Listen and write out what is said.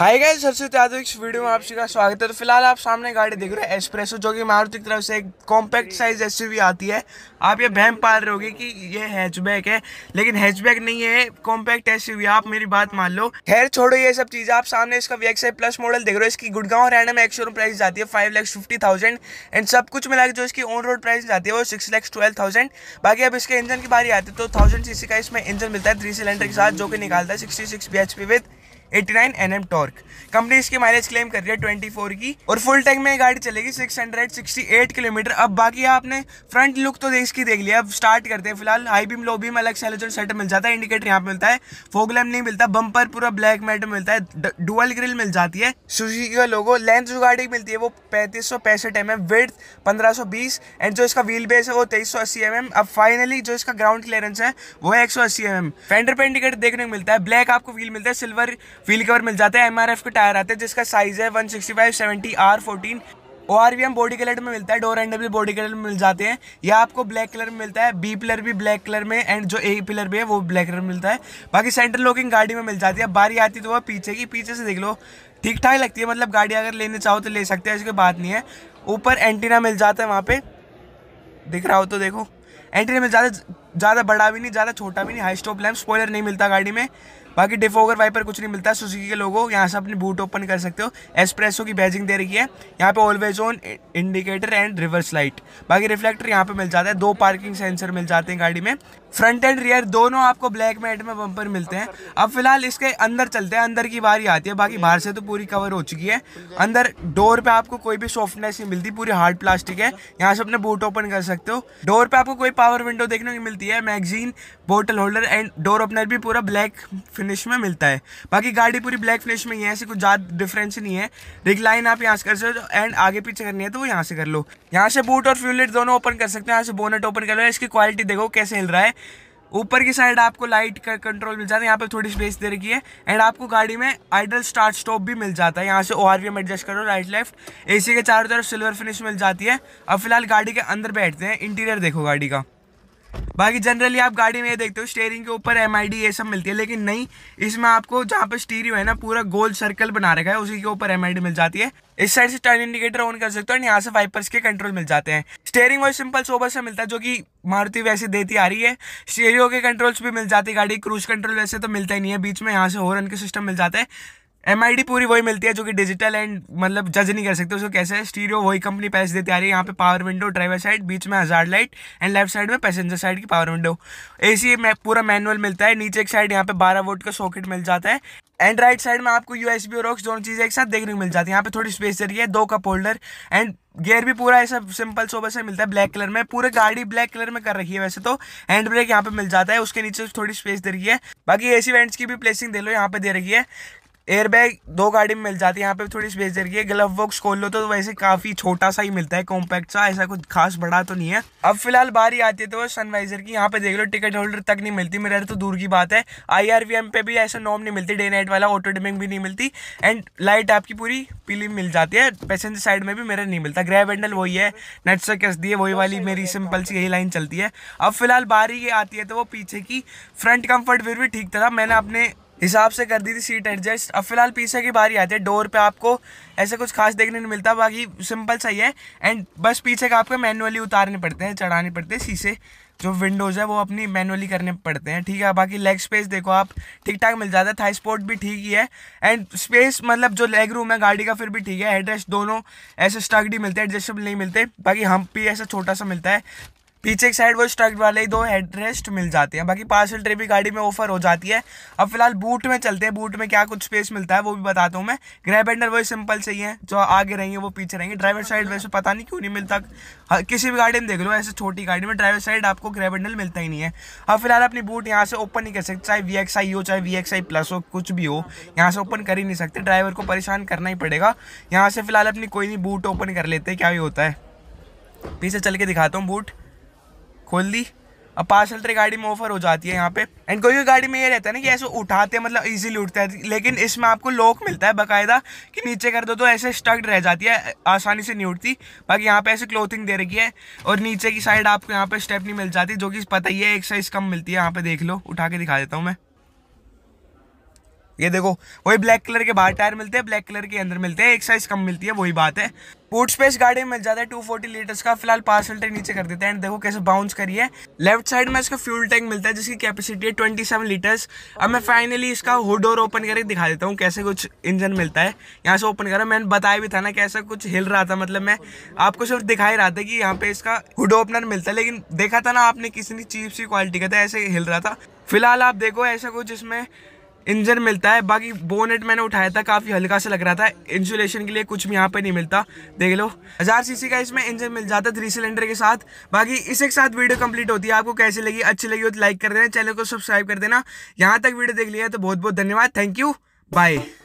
hi guys Saraswati Yadav इस video में आप सभी का स्वागत है तो फिलहाल आप सामने गाड़ी देख रहे हो एस्प्रेसो जो कि मारुति की तरफ से एक कॉम्पैक्ट साइज एसयूवी आती है आप ये बहम पा रहे होगे कि ये हैचबैक है लेकिन हैचबैक नहीं है कॉम्पैक्ट एसयूवी आप मेरी बात मान लो खैर छोड़ो ये सब चीज़ आप सामने इसका वी प्लस मॉडल देख रहे हो इसकी गुड़गांव हरियाणा में एक शोरूम प्राइस जाती है five lakhs fifty thousand and सब कुछ मिला जो इसकी ऑन रोड प्राइस जाती है वो सिक्स लैक्स ट्वेल्व थाउजेंड बाकी अब इसके इंजन की बारी आती है तो थाउजेंड सी का इसमें इंजन मिलता है थ्री सिलेंडर के साथ जो कि निकालता है sixty six B H P with 89 M torque company इसकी माइलेज क्लेम कर रही है 24 की और फुल टैंक में गाड़ी चलेगी 668 किलोमीटर अब बाकी आपने फ्रंट लुक तो इसकी देख लिया अब स्टार्ट करते हैं फिलहाल हाई बीम लो बीम अलग सेलोजन सेट मिल जाता है इंडिकेटर यहाँ पे मिलता है फोगलैम नहीं मिलता बंपर पूरा ब्लैक मेट मिलता है डुअल ग्रिल मिल जाती है सुशी का लोगो लेंथ जो गाड़ी मिलती है वो पैंतीस सौ पैंसठ एम एम वेट पंद्रह सौ बीस एंड जो इसका व्हील बेस है वो तेईस सौ अस्सी एम एम अब फाइनली जो इसका ग्राउंड क्लियरेंस है वो है एक सौ अस्सी एम एम फेंडर पे इंडिकेटर देखने को मिलता है ब्लैक आपको व्हील मिलता है सिल्वर व्हील कवर मिल जाता है एम के टायर आते हैं जिसका साइज़ है one sixty five seventy R fourteen O R V M body colour में मिलता है डोर एंड भी बॉडी कलर में मिल जाते हैं या आपको ब्लैक कलर में मिलता है बी पिलर भी ब्लैक कलर में एंड जो ए पिलर भी है वो ब्लैक कलर में मिलता है बाकी सेंटर लॉकिंग गाड़ी में मिल जाती है बारी आती तो वह पीछे की पीछे से देख लो ठीक ठाक लगती है मतलब गाड़ी अगर लेने चाहो तो ले सकते हैं इसकी बात नहीं है ऊपर एंटीना मिल जाता है वहाँ पर दिख रहा हो तो देखो एंटीना मिल जाता है ज़्यादा बड़ा भी नहीं ज़्यादा छोटा भी नहीं हाई स्टॉप लैम्प स्पॉयलर नहीं मिलता गाड़ी में बाकी डिफ वाइपर कुछ नहीं मिलता सुजुकी के लोगों यहाँ से अपनी बूट ओपन कर सकते हो एसप्रेसो की बैजिंग दे रही है यहाँ पे always on indicator and reverse light बाकी रिफ्लेक्टर यहाँ पे मिल जाता है दो पार्किंग सेंसर मिल जाते हैं गाड़ी में फ्रंट एंड रियर दोनों आपको ब्लैक मेट में बम्पर मिलते हैं अब फिलहाल इसके अंदर चलते हैं अंदर की बारी आती है बाकी बाहर से तो पूरी कवर हो चुकी है अंदर डोर पे आपको कोई भी सॉफ्टनेस नहीं मिलती पूरी हार्ड प्लास्टिक है यहाँ से अपने बूट ओपन कर सकते हो डोर पे आपको कोई पावर विंडो देखने को मिलती है magazine bottle holder and door opener भी पूरा ब्लैक फिनिश में मिलता है बाकी गाड़ी पूरी ब्लैक फिनिश में ही है ऐसी कुछ ज़्यादा डिफरेंस नहीं है रिक्लाइन आप यहाँ से कर सकते हो एंड आगे पीछे करनी है तो वो यहाँ से कर लो यहाँ से बूट और फ्यूलेट दोनों ओपन कर सकते हो यहाँ से बोनेट ओपन कर लो इसकी क्वालिटी देखो कैसे हिल रहा है ऊपर की साइड आपको लाइट का कंट्रोल मिल जाता है यहाँ पर थोड़ी स्पेस दे रखी है एंड आपको गाड़ी में आइडल स्टार्ट स्टॉप भी मिल जाता है यहाँ से ओ आर एडजस्ट करो राइट लेफ्ट एसी के चारों तरफ सिल्वर फिनिश मिल जाती है अब फिलहाल गाड़ी के अंदर बैठते हैं इंटीरियर देखो गाड़ी का बाकी जनरली आप गाड़ी में ये देखते हो स्टेयरिंग के ऊपर एम ये सब मिलती है लेकिन नहीं इसमें आपको जहाँ पर स्टीरियो है ना पूरा गोल सर्कल बना रखा है उसी के ऊपर एम मिल जाती है इस साइड से टर्न इंडिकेटर ऑन कर सकते हो और यहाँ से वाइपर्स के कंट्रोल मिल जाते हैं स्टेयरिंग वो सिंपल सोबर से मिलता है जो कि मारुति वैसे देती आ रही है स्टेरियो के कंट्रोल्स भी मिल जाती है गाड़ी क्रूज कंट्रोल वैसे तो मिलता ही नहीं है बीच में यहाँ से हॉर्न के सिस्टम मिल जाता है एम आई डी पूरी वही मिलती है जो कि डिजिटल एंड मतलब जज नहीं कर सकते उसको कैसे है स्टीरियो वही कंपनी पैसे देती आ रही है यहाँ पे पावर विंडो ड्राइवर साइड बीच में hazard light and left side में पैसेंजर साइड की पावर विंडो एसी में पूरा मैनुअल मिलता है नीचे एक साइड यहाँ पे बारह वोट का सॉकेट मिल जाता है एंड राइट साइड में आपको यू एस और रॉक्स दोनों चीज़ें एक साथ देखने को मिल जाती है यहाँ पे थोड़ी स्पेस दे रही है दो कप होल्डर एंड गियर भी पूरा ऐसा सिंपल सोबर से मिलता है ब्लैक कलर में पूरे गाड़ी ब्लैक कलर में कर रखी है वैसे तो हैंड ब्रेक यहाँ पे मिल जाता है उसके नीचे थोड़ी स्पेस दे रही है बाकी एसी वेंट्स की भी प्लेसिंग दे लो यहाँ पे दे रही है एयरबैग दो गाड़ी में मिल जाती है यहाँ पे थोड़ी स्पेस दे है ग्लव बॉक्स खोल लो तो वैसे काफ़ी छोटा सा ही मिलता है कॉम्पैक्ट सा ऐसा कुछ खास बड़ा तो नहीं है अब फिलहाल बारी आती है तो सनवाइजर की यहाँ पे देख लो टिकट होल्डर तक नहीं मिलती मेरे तो दूर की बात है आई पे भी ऐसा नॉम नहीं मिलती डे नाइट वाला ऑटो डिमिंग भी नहीं मिलती एंड लाइट आपकी पूरी पीली मिल जाती है पैसेंजर साइड में भी मेरा नहीं मिलता ग्रह हैंडल वही है नेट से कस दिए वही वाली मेरी सिंपल सी यही लाइन चलती है अब फिलहाल बारी आती है तो वो पीछे की फ्रंट कम्फर्ट फिर भी ठीक था मैंने अपने हिसाब से कर दी थी सीट एडजस्ट अब फिलहाल पीछे की बारी आती है डोर पे आपको ऐसा कुछ खास देखने नहीं मिलता बाकी सिंपल सही है एंड बस पीछे का आपको मैनुअली उतारने पड़ते हैं चढ़ाने पड़ते हैं शीशे जो विंडोज़ है वो अपनी मैनुअली करने पड़ते हैं ठीक है बाकी लेग स्पेस देखो आप ठीक ठाक मिल जाता है थाई स्पोर्ट भी ठीक ही है एंड स्पेस मतलब जो लेग रूम है गाड़ी का फिर भी ठीक है एड्रेस दोनों ऐसे स्टगडी मिलते हैं एडजस्टेबल नहीं मिलते बाकी हम भी ऐसा छोटा सा मिलता है पीछे एक साइड वो स्ट्रक्ट वाले ही दो हेडरेस्ट मिल जाते हैं बाकी पार्सल ट्रे भी गाड़ी में ऑफर हो जाती है अब फिलहाल बूट में चलते हैं बूट में क्या कुछ स्पेस मिलता है वो भी बताता हूँ मैं ग्रैब हैंडल वही सिंपल सही है जो आगे रहेंगे वो पीछे रहेंगे ड्राइवर साइड वैसे पता नहीं क्यों नहीं मिलता हाँ, किसी भी गाड़ी में देख लो ऐसे छोटी गाड़ी में ड्राइवर साइड आपको ग्रह बैंडल मिलता ही नहीं है अब फिलहाल अपनी बूट यहाँ से ओपन नहीं कर सकते चाहे वी एक्स आई हो चाहे वी एक्स आई प्लस हो कुछ भी हो यहाँ से ओपन कर ही नहीं सकते ड्राइवर को परेशान करना ही पड़ेगा यहाँ से फिलहाल अपनी कोई नहीं बूट ओपन कर लेते क्या भी होता है पीछे चल के दिखाता हूँ बूट खोल दी अब पार्सल ट्रे गाड़ी में ऑफर हो जाती है यहाँ पे एंड कोई कोई गाड़ी में ये रहता है ना कि ऐसे उठाते हैं मतलब इजीली उठते हैं लेकिन इसमें आपको लॉक मिलता है बकायदा कि नीचे कर दो तो ऐसे स्टक्ड रह जाती है आसानी से नहीं उठती बाकी यहाँ पे ऐसे क्लोथिंग दे रखी है और नीचे की साइड आपको यहाँ पे स्टेप नहीं मिल जाती जो कि पता ही है एक साइज़ कम मिलती है यहाँ पे देख लो उठा के दिखा देता हूँ मैं ये देखो वही ब्लैक कलर के बाहर टायर मिलते हैं ब्लैक कलर के अंदर मिलते हैं एक साइज कम मिलती है वही बात है बूट स्पेस गाड़ी मिल जाता है टू फोर्टी लीटर्स का फिलहाल पार्सल टैंक नीचे कर देते हैं देखो कैसे बाउंस करिए लेफ्ट साइड में इसका फ्यूल टैंक मिलता है जिसकी कैपेसिटी है ट्वेंटी सेवन लीटर्स अब मैं फाइनली इसका हुड और ओपन करके दिखा देता हूँ कैसे कुछ इंजन मिलता है यहाँ से ओपन करा मैंने बताया भी था ना कैसा कुछ हिल रहा था मतलब मैं आपको सिर्फ दिखा ही रहा था कि यहाँ पे इसका हुडो ओपनर मिलता है लेकिन देखा था ना आपने किसी चीप सी क्वालिटी का था तो ऐसे हिल रहा था फिलहाल आप देखो ऐसा कुछ इसमें इंजन मिलता है बाकी बोनेट मैंने उठाया था काफ़ी हल्का सा लग रहा था इंसुलेशन के लिए कुछ भी यहाँ पे नहीं मिलता देख लो हज़ार सीसी का इसमें इंजन मिल जाता है थ्री सिलेंडर के साथ बाकी इस के साथ वीडियो कंप्लीट होती है आपको कैसी लगी अच्छी लगी हो तो लाइक कर देना चैनल को सब्सक्राइब कर देना यहाँ तक वीडियो देख लिया तो बहुत बहुत धन्यवाद थैंक यू बाय